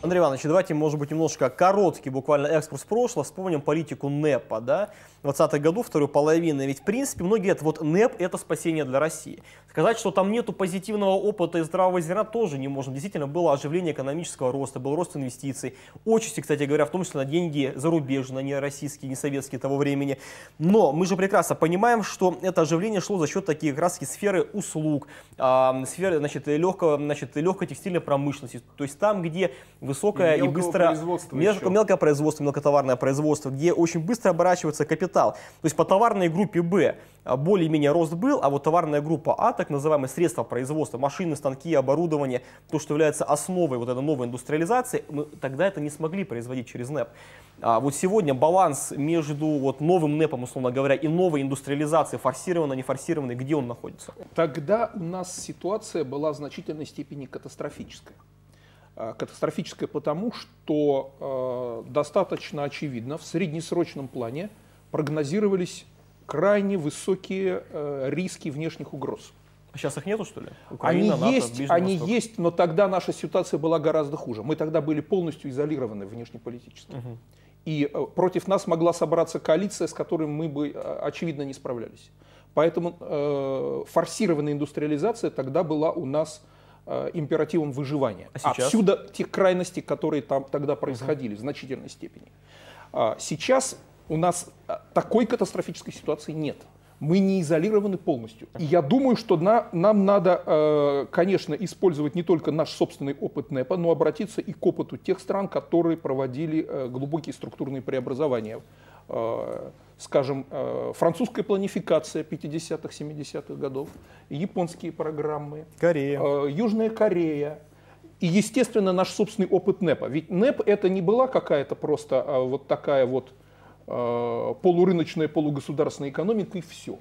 Андрей Иванович, давайте, может быть, немножко короткий буквально экскурс прошлого. Вспомним политику НЭПа, да? 20-х годов, вторую половину. Ведь, в принципе, многие говорят, вот НЭП – это спасение для России. Сказать, что там нету позитивного опыта и здравого зерна, тоже не можно. Действительно, было оживление экономического роста, был рост инвестиций. Отчасти, кстати говоря, в том числе на деньги зарубежные, а не российские, не советские того времени. Но мы же прекрасно понимаем, что это оживление шло за счет таких как раз сферы услуг, э, сферы значит, легкого, значит, легкой текстильной промышленности. То есть там, где высокое и, и быстро... Мелкое производство, мелкое, мелкое производство, мелкотоварное производство, где очень быстро оборачивается капитал капитал. То есть по товарной группе «Б» более-менее рост был, а вот товарная группа А, так называемые средства производства, машины, станки, оборудование, то, что является основой вот этой новой индустриализации, мы тогда это не смогли производить через НЭП. А вот сегодня баланс между вот новым НЭПом, условно говоря, и новой индустриализацией, форсированной, не форсированной, где он находится? Тогда у нас ситуация была в значительной степени катастрофическая. Катастрофическая потому, что э, достаточно очевидно в среднесрочном плане – прогнозировались крайне высокие э, риски внешних угроз. А сейчас их нету, что ли? Украина, они НАТО, есть, они Восток. есть, но тогда наша ситуация была гораздо хуже. Мы тогда были полностью изолированы внешнеполитически. Угу. И э, против нас могла собраться коалиция, с которой мы бы, э, очевидно, не справлялись. Поэтому э, форсированная индустриализация тогда была у нас э, императивом выживания. А сейчас? Отсюда те крайности, которые там тогда происходили угу. в значительной степени. А, сейчас у нас а, такой катастрофической ситуации нет. Мы не изолированы полностью. И я думаю, что на, нам надо, э, конечно, использовать не только наш собственный опыт НЭПа, но обратиться и к опыту тех стран, которые проводили э, глубокие структурные преобразования э, скажем, французская планификация 50-х, 70-х годов, японские программы, Корея. Южная Корея. И, естественно, наш собственный опыт НЭПа. Ведь НЭП это не была какая-то просто а, вот такая вот Э, полурыночная, полугосударственная экономика и все.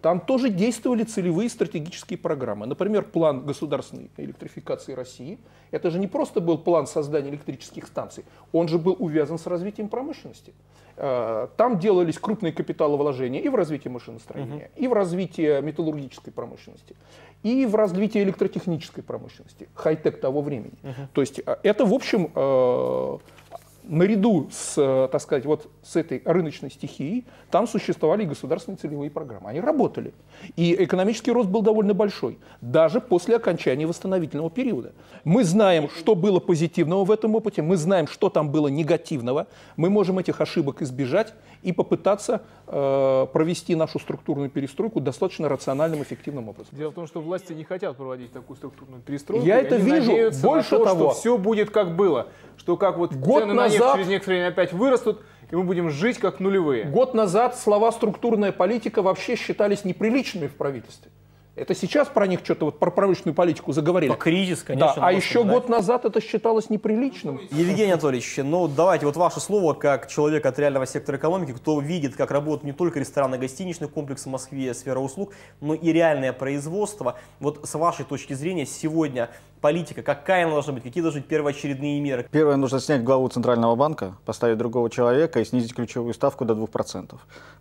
Там тоже действовали целевые стратегические программы. Например, план государственной электрификации России. Это же не просто был план создания электрических станций, он же был увязан с развитием промышленности. Э, там делались крупные капиталовложения и в развитие машиностроения, угу. и в развитие металлургической промышленности, и в развитие электротехнической промышленности, хай-тек того времени. Угу. То есть э, это, в общем, наряду с, э, так сказать, вот с этой рыночной стихией, там существовали государственные целевые программы. Они работали. И экономический рост был довольно большой, даже после окончания восстановительного периода. Мы знаем, что было позитивного в этом опыте, мы знаем, что там было негативного, мы можем этих ошибок избежать, и попытаться э, провести нашу структурную перестройку достаточно рациональным, эффективным образом. Дело в том, что власти не хотят проводить такую структурную перестройку. Я это вижу. Больше то, того, что все будет как было, что как вот год цены назад, на нефть через некоторое время опять вырастут, и мы будем жить как нулевые. Год назад слова структурная политика вообще считались неприличными в правительстве. Это сейчас про них что-то вот про промышленную политику заговорили. Но кризис, конечно. Да, а еще да. год назад это считалось неприличным. Евгений Анатольевич, ну давайте вот ваше слово как человек от реального сектора экономики, кто видит, как работают не только рестораны, гостиничный комплекс в Москве, сфера услуг, но и реальное производство. Вот с вашей точки зрения сегодня политика, какая она должна быть, какие должны быть первоочередные меры? Первое, нужно снять главу Центрального банка, поставить другого человека и снизить ключевую ставку до 2%.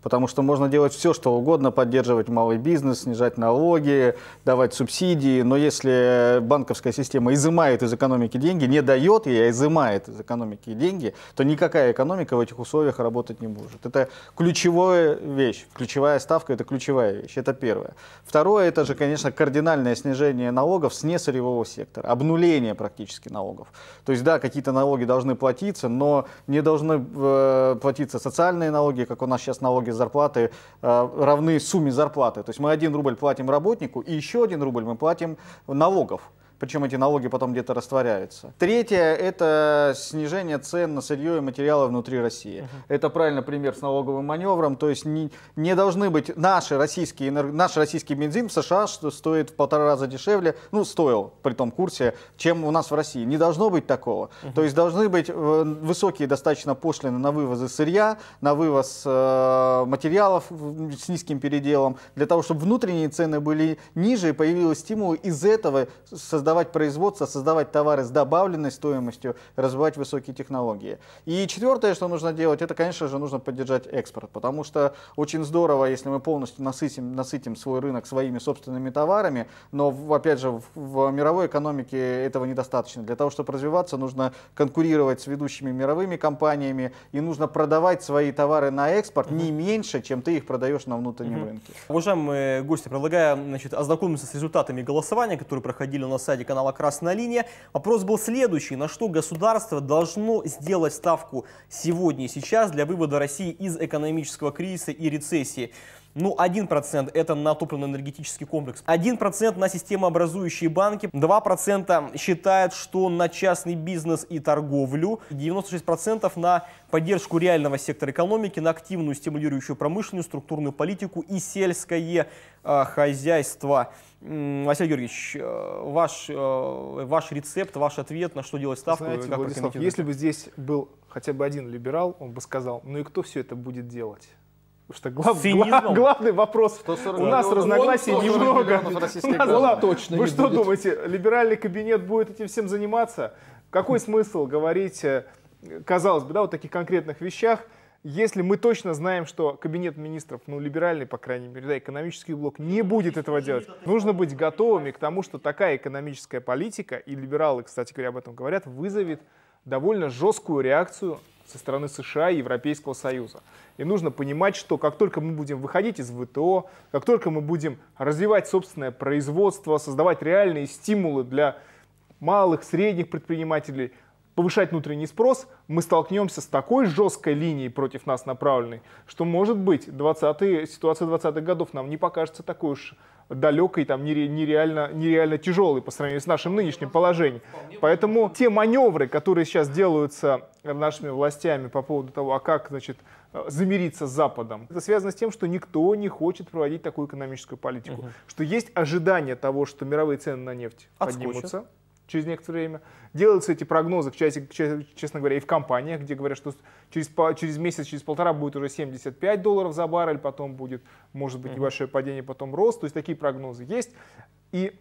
Потому что можно делать все, что угодно, поддерживать малый бизнес, снижать налоги, давать субсидии, но если банковская система изымает из экономики деньги, не дает ей, а изымает из экономики деньги, то никакая экономика в этих условиях работать не может. Это ключевая вещь, ключевая ставка – это ключевая вещь, это первое. Второе – это же, конечно, кардинальное снижение налогов с несырьевого сектора сектор, обнуление практически налогов. То есть, да, какие-то налоги должны платиться, но не должны э, платиться социальные налоги, как у нас сейчас налоги зарплаты э, равны сумме зарплаты. То есть мы один рубль платим работнику, и еще один рубль мы платим налогов причем эти налоги потом где-то растворяются. Третье – это снижение цен на сырье и материалы внутри России. Угу. Это правильно пример с налоговым маневром, то есть не, не должны быть наши российские, энерг... наш российский бензин в США что стоит в полтора раза дешевле, ну стоил при том курсе, чем у нас в России. Не должно быть такого. Угу. То есть должны быть э, высокие достаточно пошлины на вывозы сырья, на вывоз э, материалов с низким переделом, для того, чтобы внутренние цены были ниже и появились стимулы из этого создать создавать производство, создавать товары с добавленной стоимостью, развивать высокие технологии. И четвертое, что нужно делать, это, конечно же, нужно поддержать экспорт, потому что очень здорово, если мы полностью насытим, насытим свой рынок своими собственными товарами, но, опять же, в, в мировой экономике этого недостаточно. Для того, чтобы развиваться, нужно конкурировать с ведущими мировыми компаниями и нужно продавать свои товары на экспорт mm -hmm. не меньше, чем ты их продаешь на внутреннем mm -hmm. рынке. Уважаемые гости, предлагаю значит, ознакомиться с результатами голосования, которые проходили у нас на сайте телеканала «Красная линия». Вопрос был следующий. На что государство должно сделать ставку сегодня и сейчас для вывода России из экономического кризиса и рецессии? Ну, 1% это на топливно-энергетический комплекс, 1% на системообразующие банки, 2% считают, что на частный бизнес и торговлю, 96% на поддержку реального сектора экономики, на активную стимулирующую промышленную, структурную политику и сельское э, хозяйство. Василий Георгиевич, э, ваш, э, ваш рецепт, ваш ответ, на что делать ставку? Знаете, как Владислав, если бы здесь был хотя бы один либерал, он бы сказал, ну и кто все это будет делать? Потому что глав, глав, главный вопрос. у нас разногласий немного. У нас глав... точно Вы что будет. думаете, либеральный кабинет будет этим всем заниматься? Какой смысл говорить, э, казалось бы, да, вот таких конкретных вещах, если мы точно знаем, что кабинет министров, ну, либеральный, по крайней мере, да, экономический блок не будет этого делать, нужно быть готовыми к тому, что такая экономическая политика, и либералы, кстати говоря, об этом говорят, вызовет довольно жесткую реакцию со стороны США и Европейского Союза. И нужно понимать, что как только мы будем выходить из ВТО, как только мы будем развивать собственное производство, создавать реальные стимулы для малых, средних предпринимателей, повышать внутренний спрос, мы столкнемся с такой жесткой линией против нас направленной, что, может быть, 20 ситуация 20-х годов нам не покажется такой уж далекой, там, нереально, нереально тяжелой по сравнению с нашим нынешним положением. Поэтому те маневры, которые сейчас делаются нашими властями по поводу того, а как, значит, Э, замириться с Западом. Это связано с тем, что никто не хочет проводить такую экономическую политику. Угу. Что есть ожидание того, что мировые цены на нефть Отскочат. поднимутся через некоторое время. Делаются эти прогнозы, честно говоря, и в компаниях, где говорят, что через, через месяц, через полтора будет уже 75 долларов за баррель, потом будет, может быть, небольшое падение, потом рост. То есть такие прогнозы есть. И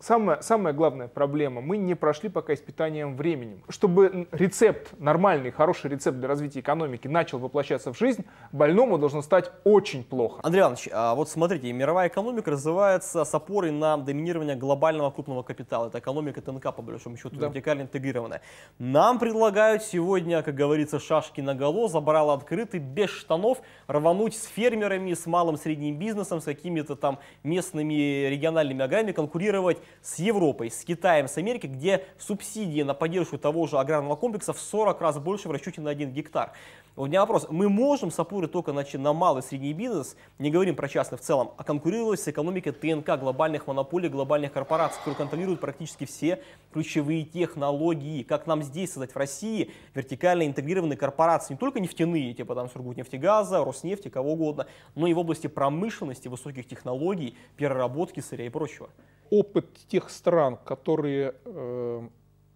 Самая, самая главная проблема, мы не прошли пока испытанием временем. Чтобы рецепт, нормальный, хороший рецепт для развития экономики начал воплощаться в жизнь, больному должно стать очень плохо. Андрей Иванович, а вот смотрите, мировая экономика развивается с опорой на доминирование глобального крупного капитала. Это экономика ТНК, по большому счету, да. вертикально интегрированная. Нам предлагают сегодня, как говорится, шашки на голо, забрал открытый, без штанов, рвануть с фермерами, с малым средним бизнесом, с какими-то там местными региональными аграриями, конкурировать с Европой, с Китаем, с Америкой, где субсидии на поддержку того же аграрного комплекса в 40 раз больше в расчете на 1 гектар. У меня вопрос. Мы можем сапуры только на, на малый и средний бизнес, не говорим про частный в целом, а конкурировать с экономикой ТНК, глобальных монополий, глобальных корпораций, которые контролируют практически все ключевые технологии. Как нам здесь создать в России вертикально интегрированные корпорации, не только нефтяные, типа там Сургутнефтегаза, Роснефти, кого угодно, но и в области промышленности, высоких технологий, переработки сырья и прочего? опыт тех стран, которые э,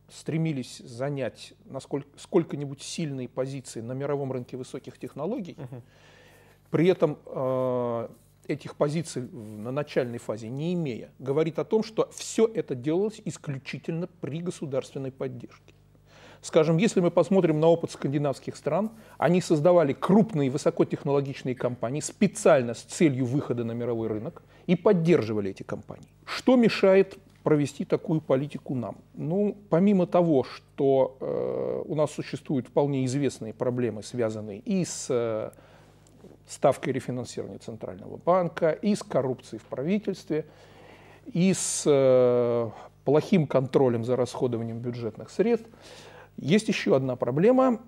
стремились занять насколько, сколько-нибудь сильные позиции на мировом рынке высоких технологий, угу. при этом э, этих позиций на начальной фазе не имея, говорит о том, что все это делалось исключительно при государственной поддержке. Скажем, если мы посмотрим на опыт скандинавских стран, они создавали крупные высокотехнологичные компании специально с целью выхода на мировой рынок и поддерживали эти компании. Что мешает провести такую политику нам? Ну, помимо того, что э, у нас существуют вполне известные проблемы, связанные и с э, ставкой рефинансирования Центрального банка, и с коррупцией в правительстве, и с э, плохим контролем за расходованием бюджетных средств, есть еще одна проблема,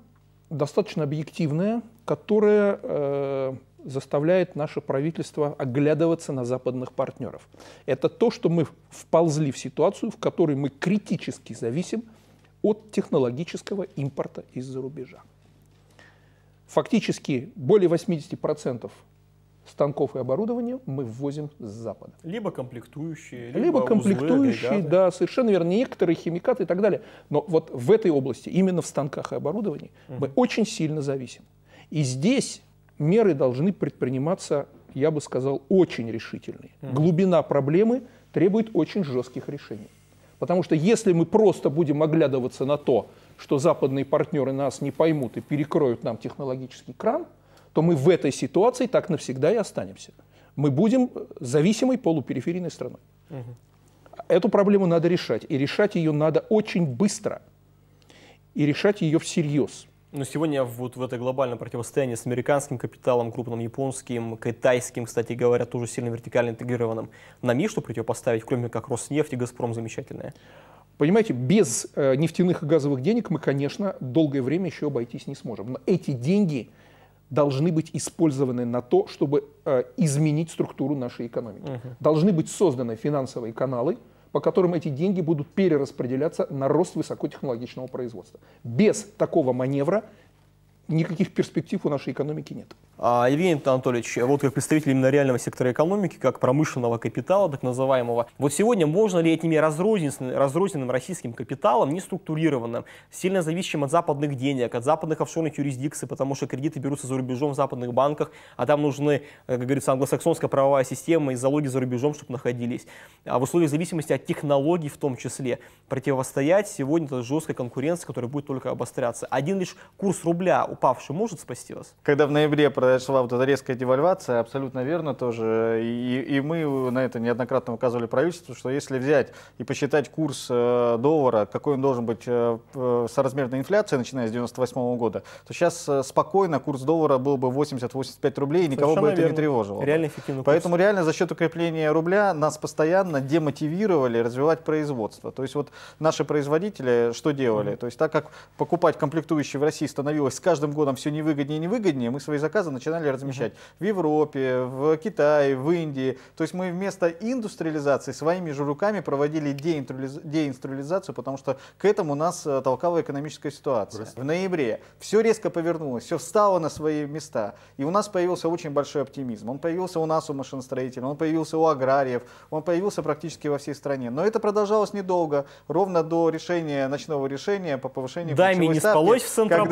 достаточно объективная, которая э, заставляет наше правительство оглядываться на западных партнеров. Это то, что мы вползли в ситуацию, в которой мы критически зависим от технологического импорта из-за рубежа. Фактически более 80% станков и оборудования мы ввозим с Запада. Либо комплектующие, либо, либо комплектующие, узлы, да, совершенно верно, некоторые химикаты и так далее. Но вот в этой области, именно в станках и оборудовании, угу. мы очень сильно зависим. И здесь меры должны предприниматься, я бы сказал, очень решительные. Угу. Глубина проблемы требует очень жестких решений. Потому что если мы просто будем оглядываться на то, что западные партнеры нас не поймут и перекроют нам технологический кран – то мы в этой ситуации так навсегда и останемся. Мы будем э, зависимой полупериферийной страной. Угу. Эту проблему надо решать. И решать ее надо очень быстро. И решать ее всерьез. Но сегодня вот в это глобальное противостояние с американским капиталом, крупным японским, китайским, кстати говоря, тоже сильно вертикально интегрированным, нам есть что противопоставить, кроме как Роснефть и Газпром замечательные. Понимаете, без э, нефтяных и газовых денег мы, конечно, долгое время еще обойтись не сможем. Но эти деньги – должны быть использованы на то, чтобы э, изменить структуру нашей экономики. Угу. Должны быть созданы финансовые каналы, по которым эти деньги будут перераспределяться на рост высокотехнологичного производства. Без такого маневра никаких перспектив у нашей экономики нет. А, Евгений Анатольевич, вот как представитель именно реального сектора экономики, как промышленного капитала, так называемого, вот сегодня можно ли этими разрозненным, российским капиталом, не структурированным, сильно зависящим от западных денег, от западных офшорных юрисдикций, потому что кредиты берутся за рубежом в западных банках, а там нужны, э, как говорится, англосаксонская правовая система и залоги за рубежом, чтобы находились, а в условиях зависимости от технологий в том числе, противостоять сегодня этой жесткой конкуренции, которая будет только обостряться. Один лишь курс рубля упавший может спасти вас. Когда в ноябре произошла вот эта резкая девальвация, абсолютно верно тоже, и, и мы на это неоднократно указывали правительству, что если взять и посчитать курс э, доллара, какой он должен быть э, э, соразмерной инфляции, начиная с 98 года, то сейчас спокойно курс доллара был бы 80-85 рублей, и никого бы это верно. не тревожило. Реально эффективный курс. Поэтому реально за счет укрепления рубля нас постоянно демотивировали развивать производство. То есть вот наши производители что делали? Mm -hmm. То есть так как покупать комплектующие в России становилось с каждым каждым годом все невыгоднее и невыгоднее, мы свои заказы начинали размещать uh -huh. в Европе, в Китае, в Индии. То есть мы вместо индустриализации своими же руками проводили деиндустриализацию, потому что к этому нас э, толкала экономическая ситуация. Просто. В ноябре все резко повернулось, все встало на свои места, и у нас появился очень большой оптимизм. Он появился у нас, у машиностроителей, он появился у аграриев, он появился практически во всей стране. Но это продолжалось недолго, ровно до решения, ночного решения по повышению Да, не ставки, спалось в Центробанке,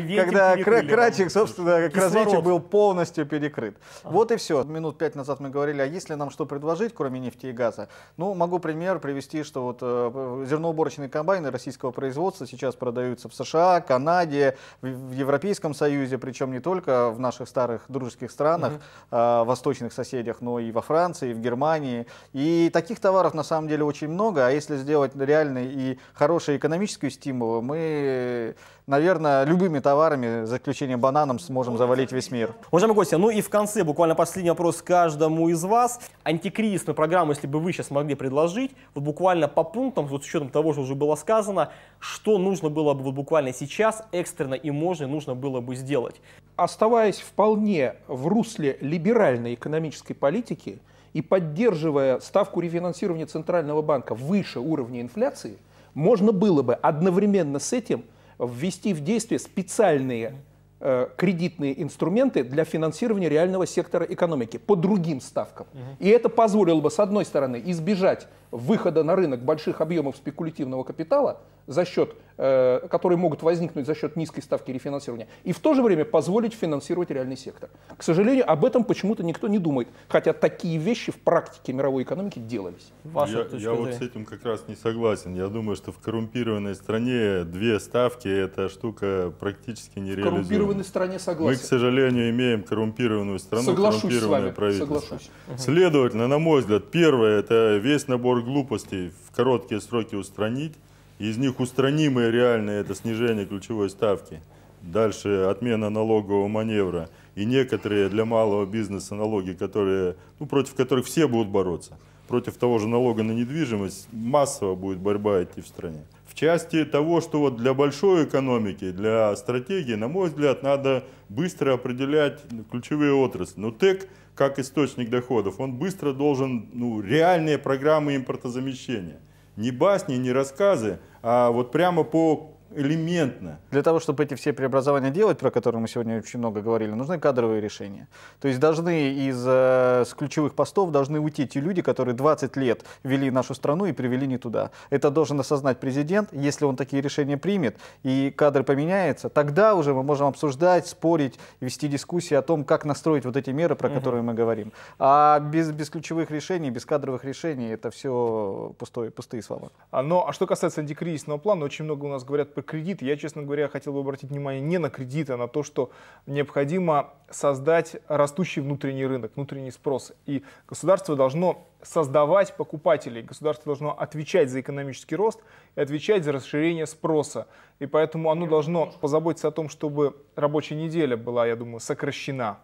когда, когда да, кра- собственно, как развитию был полностью перекрыт. Вот и все. Минут пять назад мы говорили, а если нам что предложить, кроме нефти и газа? Ну, могу пример привести, что вот э, зерноуборочные комбайны российского производства сейчас продаются в США, Канаде, в, Европейском Союзе, причем не только в наших старых дружеских странах, а, восточных соседях, но и во Франции, и в Германии. И таких товаров на самом деле очень много, а если сделать реальный и хороший экономический стимул, мы наверное, любыми товарами, за исключением бананом, сможем завалить весь мир. Уважаемые гости, ну и в конце буквально последний вопрос каждому из вас. Антикризисную программу, если бы вы сейчас могли предложить, вот буквально по пунктам, вот с учетом того, что уже было сказано, что нужно было бы вот буквально сейчас экстренно и можно нужно было бы сделать? Оставаясь вполне в русле либеральной экономической политики и поддерживая ставку рефинансирования Центрального банка выше уровня инфляции, можно было бы одновременно с этим – ввести в действие специальные э, кредитные инструменты для финансирования реального сектора экономики по другим ставкам. И это позволило бы, с одной стороны, избежать выхода на рынок больших объемов спекулятивного капитала, за счет, э, которые могут возникнуть за счет низкой ставки рефинансирования, и в то же время позволить финансировать реальный сектор. К сожалению, об этом почему-то никто не думает, хотя такие вещи в практике мировой экономики делались. Ваша я я вот с этим как раз не согласен. Я думаю, что в коррумпированной стране две ставки – это штука практически нереализуемая. В коррумпированной стране согласен. Мы, к сожалению, имеем коррумпированную страну, соглашусь коррумпированное с вами, правительство. Соглашусь. Следовательно, на мой взгляд, первое – это весь набор глупостей в короткие сроки устранить. Из них устранимые реальные – это снижение ключевой ставки, дальше отмена налогового маневра и некоторые для малого бизнеса налоги, которые, ну, против которых все будут бороться. Против того же налога на недвижимость массово будет борьба идти в стране. В части того, что вот для большой экономики, для стратегии, на мой взгляд, надо быстро определять ключевые отрасли. Но ТЭК как источник доходов, он быстро должен, ну, реальные программы импортозамещения. Не басни, не рассказы, а вот прямо по элементно. Для того, чтобы эти все преобразования делать, про которые мы сегодня очень много говорили, нужны кадровые решения. То есть должны из э, с ключевых постов должны уйти те люди, которые 20 лет вели нашу страну и привели не туда. Это должен осознать президент. Если он такие решения примет и кадры поменяются, тогда уже мы можем обсуждать, спорить, вести дискуссии о том, как настроить вот эти меры, про угу. которые мы говорим. А без, без ключевых решений, без кадровых решений, это все пустое, пустые слова. А, но, а что касается антикризисного плана, очень много у нас говорят кредит, я, честно говоря, хотел бы обратить внимание не на кредит, а на то, что необходимо создать растущий внутренний рынок, внутренний спрос. И государство должно создавать покупателей, государство должно отвечать за экономический рост и отвечать за расширение спроса. И поэтому оно должно позаботиться о том, чтобы рабочая неделя была, я думаю, сокращена.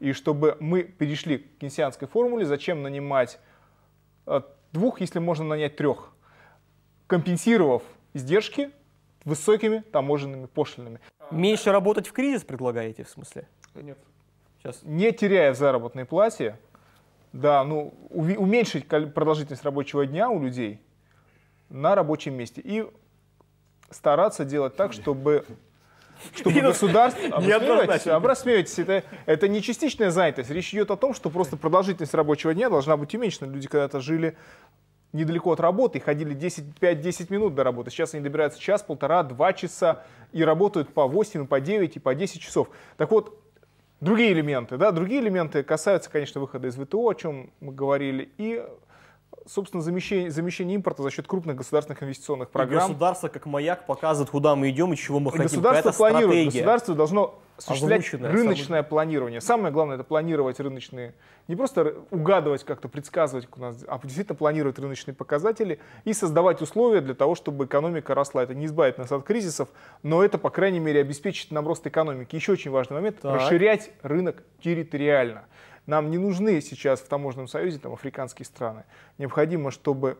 И чтобы мы перешли к кенсианской формуле, зачем нанимать э, двух, если можно нанять трех, компенсировав издержки высокими таможенными пошлинами. А, Меньше работать в кризис предлагаете, в смысле? Нет. Сейчас. Не теряя в заработной плате, да, ну, уменьшить продолжительность рабочего дня у людей на рабочем месте. И стараться делать так, чтобы чтобы ну, государство... [laughs] Обрасмеивайтесь, обрасмеивайтесь. Это, это не частичная занятость. Речь идет о том, что просто продолжительность рабочего дня должна быть уменьшена. Люди когда-то жили недалеко от работы, ходили 5-10 минут до работы. Сейчас они добираются час, полтора, два часа и работают по 8, по 9 и по 10 часов. Так вот, другие элементы, да, другие элементы касаются, конечно, выхода из ВТО, о чем мы говорили, и собственно, замещение, замещение импорта за счет крупных государственных инвестиционных программ. И государство как маяк показывает, куда мы идем и чего мы и хотим. Государство Какая планирует, стратегия. государство должно осуществлять Озвученное, рыночное само... планирование. Самое главное это планировать рыночные, не просто угадывать как-то, предсказывать, как у нас, а действительно планировать рыночные показатели и создавать условия для того, чтобы экономика росла. Это не избавит нас от кризисов, но это, по крайней мере, обеспечит нам рост экономики. Еще очень важный момент — расширять рынок территориально. Нам не нужны сейчас в таможенном союзе там, африканские страны. Необходимо, чтобы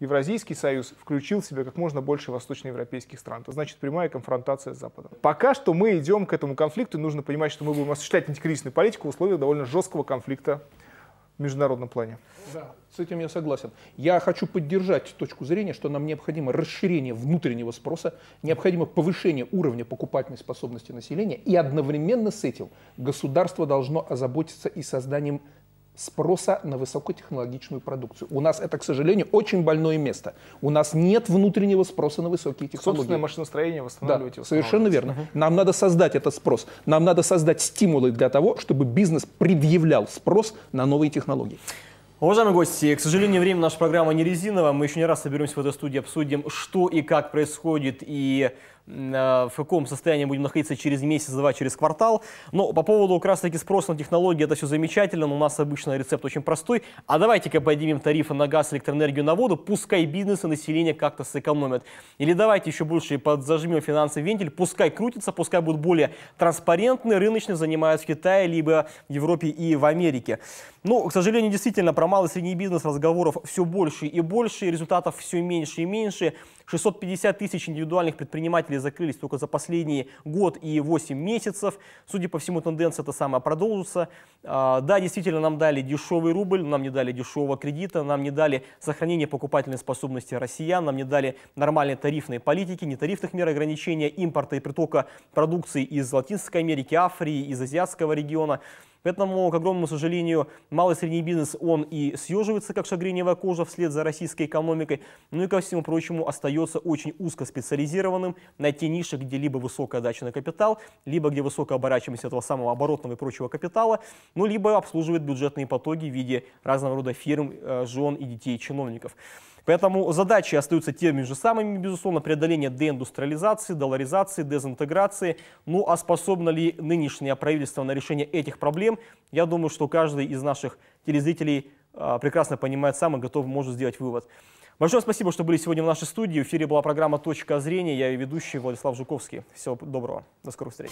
Евразийский союз включил в себя как можно больше восточноевропейских стран. Это значит прямая конфронтация с Западом. Пока что мы идем к этому конфликту, и нужно понимать, что мы будем осуществлять антикризисную политику в условиях довольно жесткого конфликта в международном плане. Да, с этим я согласен. Я хочу поддержать точку зрения, что нам необходимо расширение внутреннего спроса, необходимо повышение уровня покупательной способности населения, и одновременно с этим государство должно озаботиться и созданием спроса на высокотехнологичную продукцию. У нас это, к сожалению, очень больное место. У нас нет внутреннего спроса на высокие технологии. Собственное машиностроение восстанавливать. Да, совершенно верно. Угу. Нам надо создать этот спрос. Нам надо создать стимулы для того, чтобы бизнес предъявлял спрос на новые технологии. Уважаемые гости, к сожалению, время нашей программы не резиново. Мы еще не раз соберемся в этой студии, обсудим, что и как происходит и Э, в каком состоянии будем находиться через месяц-два, через квартал. Но по поводу как раз-таки спроса на технологии, это все замечательно, но у нас обычно рецепт очень простой. А давайте-ка поднимем тарифы на газ, электроэнергию, на воду, пускай бизнес и население как-то сэкономят. Или давайте еще больше подзажмем финансовый вентиль, пускай крутится, пускай будут более транспарентны, рыночные, занимаются в Китае, либо в Европе и в Америке. Но, ну, к сожалению, действительно, про малый и средний бизнес разговоров все больше и больше, результатов все меньше и меньше. 650 тысяч индивидуальных предпринимателей показатели закрылись только за последний год и 8 месяцев. Судя по всему, тенденция эта самая продолжится. А, да, действительно, нам дали дешевый рубль, нам не дали дешевого кредита, нам не дали сохранение покупательной способности россиян, нам не дали нормальной тарифной политики, нетарифных мер ограничения импорта и притока продукции из Латинской Америки, Африи, из азиатского региона. Поэтому, к огромному сожалению, малый и средний бизнес, он и съеживается, как шагреневая кожа, вслед за российской экономикой, ну и, ко всему прочему, остается очень узко специализированным на те ниши, где либо высокая дача на капитал, либо где высокая оборачиваемость этого самого оборотного и прочего капитала, ну либо обслуживает бюджетные потоки в виде разного рода фирм, э, жен и детей чиновников. Поэтому задачи остаются теми же самыми, безусловно, преодоление деиндустриализации, долларизации, дезинтеграции. Ну а способно ли нынешнее правительство на решение этих проблем, я думаю, что каждый из наших телезрителей а, прекрасно понимает сам и готов, может сделать вывод. Большое спасибо, что были сегодня в нашей студии. В эфире была программа «Точка зрения». Я ее ведущий Владислав Жуковский. Всего доброго. До скорых встреч.